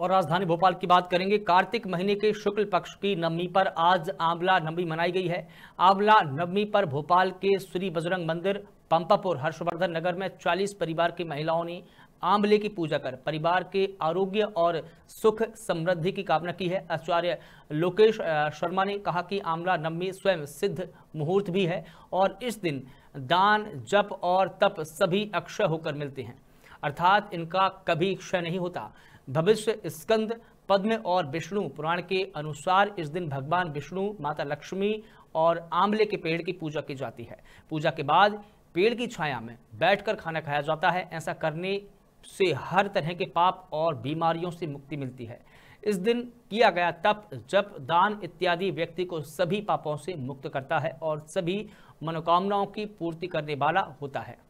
और राजधानी भोपाल की बात करेंगे कार्तिक महीने के शुक्ल पक्ष की नवमी पर आज आंवला नवमी मनाई गई है आंवला नवमी पर भोपाल के श्री बजरंग मंदिर पंपापुर हर्षवर्धन नगर में 40 परिवार की महिलाओं ने आंवले की पूजा कर परिवार के आरोग्य और सुख समृद्धि की कामना की है आचार्य लोकेश शर्मा ने कहा कि आंवला नवमी स्वयं सिद्ध मुहूर्त भी है और इस दिन दान जप और तप सभी अक्षय होकर मिलते हैं अर्थात इनका कभी क्षय नहीं होता भविष्य स्कंद पद्म और विष्णु पुराण के अनुसार इस दिन भगवान विष्णु माता लक्ष्मी और आंवले के पेड़ की पूजा की जाती है पूजा के बाद पेड़ की छाया में बैठकर खाना खाया जाता है ऐसा करने से हर तरह के पाप और बीमारियों से मुक्ति मिलती है इस दिन किया गया तप जप दान इत्यादि व्यक्ति को सभी पापों से मुक्त करता है और सभी मनोकामनाओं की पूर्ति करने वाला होता है